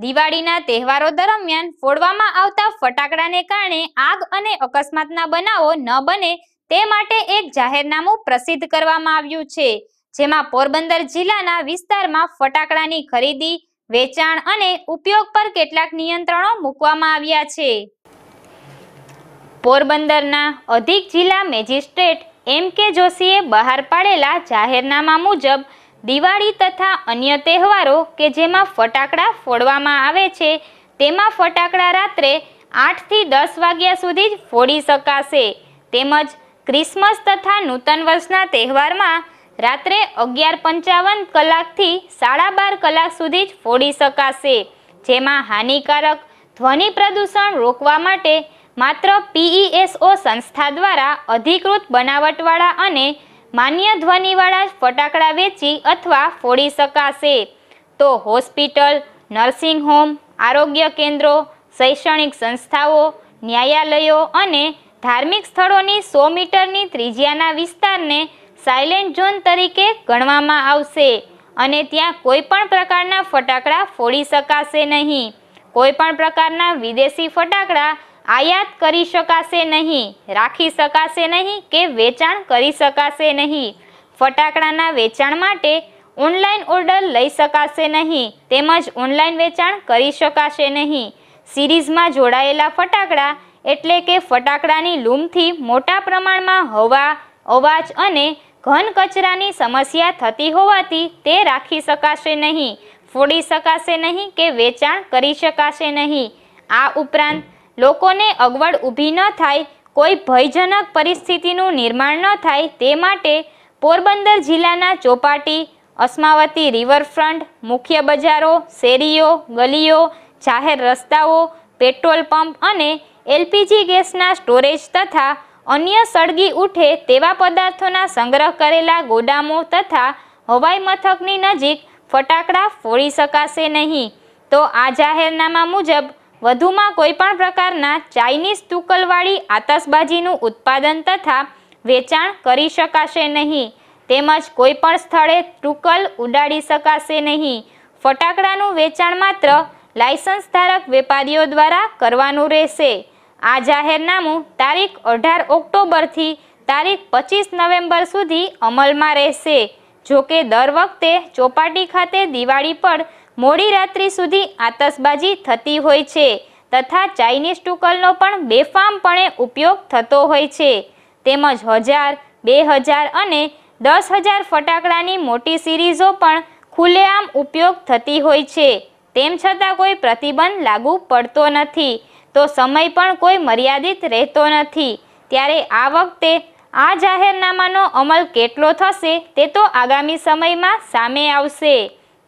દિવાળીના તહેવારો દરમિયાન ફોડવામાં આવતા ફટાકડાને કારણે આગ અને અકસ્માતના બનાવો ન બને તે માટે એક જાહેરનામું પ્રસિદ્ધ કરવામાં આવ્યું છે જેમાં પોરબંદર જિલ્લાના વિસ્તારમાં ફટાકડાની ખરીદી વેચાણ અને ઉપયોગ પર કેટલાક નિયંત્રણો મૂકવામાં આવ્યા છે પોરબંદરના અધિક જિલ્લા મેજિસ્ટ્રેટ એમ કે જોશીએ બહાર પાડેલા જાહેરનામા મુજબ દિવાળી તથા અન્ય તહેવારો કે જેમાં ફટાકડા ફોડવામાં આવે છે તેમાં ફટાકડા રાત્રે આઠથી દસ વાગ્યા સુધી જ ફોડી શકાશે તેમજ ક્રિસમસ તથા નૂતન વર્ષના તહેવારમાં રાત્રે અગિયાર પંચાવન કલાકથી સાડા બાર કલાક સુધી જ ફોડી શકાશે જેમાં હાનિકારક ધ્વનિ પ્રદૂષણ રોકવા માટે માત્ર પીઈએસઓ સંસ્થા દ્વારા અધિકૃત બનાવટવાળા અને માન્ય ધ્વનિવાળા ફટાકડા વેચી અથવા ફોડી શકાશે તો હોસ્પિટલ નર્સિંગ હોમ આરોગ્ય કેન્દ્રો શૈક્ષણિક સંસ્થાઓ ન્યાયાલયો અને ધાર્મિક સ્થળોની સો મીટરની ત્રિજ્યાના વિસ્તારને સાયલેન્ટ ઝોન તરીકે ગણવામાં આવશે અને ત્યાં કોઈપણ પ્રકારના ફટાકડા ફોડી શકાશે નહીં કોઈ પણ પ્રકારના વિદેશી ફટાકડા આયાત કરી શકાશે નહીં રાખી શકાશે નહીં કે વેચાણ કરી શકાશે નહીં ફટાકડાના વેચાણ માટે ઓનલાઈન ઓર્ડર લઈ શકાશે નહીં તેમજ ઓનલાઈન વેચાણ કરી શકાશે નહીં સિરીઝમાં જોડાયેલા ફટાકડા એટલે કે ફટાકડાની લૂમથી મોટા પ્રમાણમાં હવા અવાજ અને ઘન કચરાની સમસ્યા થતી હોવાથી તે રાખી શકાશે નહીં ફોડી શકાશે નહીં કે વેચાણ કરી શકાશે નહીં આ ઉપરાંત લોકોને અગવડ ઊભી ન થાય કોઈ ભયજનક પરિસ્થિતિનું નિર્માણ ન થાય તે માટે પોરબંદર જિલ્લાના ચોપાટી અસ્માવતી રિવરફ્રન્ટ મુખ્ય બજારો શેરીઓ ગલીઓ જાહેર રસ્તાઓ પેટ્રોલ પંપ અને એલપીજી ગેસના સ્ટોરેજ તથા અન્ય સળગી ઉઠે તેવા પદાર્થોના સંગ્રહ કરેલા ગોડામો તથા હવાઈ મથકની નજીક ફટાકડા ફોડી શકાશે નહીં તો આ જાહેરનામા મુજબ વધુમાં કોઈપણ પ્રકારના ચાઇનીઝ તુકલવાળી આતશબાજીનું ઉત્પાદન તથા વેચાણ કરી શકાશે નહીં તેમજ કોઈપણ સ્થળે તુકલ ઉડાડી શકાશે નહીં ફટાકડાનું વેચાણ માત્ર લાયસન્સ ધારક વેપારીઓ દ્વારા કરવાનું રહેશે આ જાહેરનામું તારીખ અઢાર ઓક્ટોબરથી તારીખ પચીસ નવેમ્બર સુધી અમલમાં રહેશે જો કે દર વખતે ચોપાટી ખાતે દિવાળી પર મોડી રાત્રિ સુધી આતશબાજી થતી હોય છે તથા ચાઇનીઝ ટુકલનો પણ બેફામપણે ઉપયોગ થતો હોય છે તેમજ હજાર બે હજાર અને દસ હજાર ફટાકડાની મોટી સિરીઝો પણ ખુલ્લેઆમ ઉપયોગ થતી હોય છે તેમ છતાં કોઈ પ્રતિબંધ લાગુ પડતો નથી તો સમય પણ કોઈ મર્યાદિત રહેતો નથી ત્યારે આ વખતે આ જાહેરનામાનો અમલ કેટલો થશે તે તો આગામી સમયમાં સામે આવશે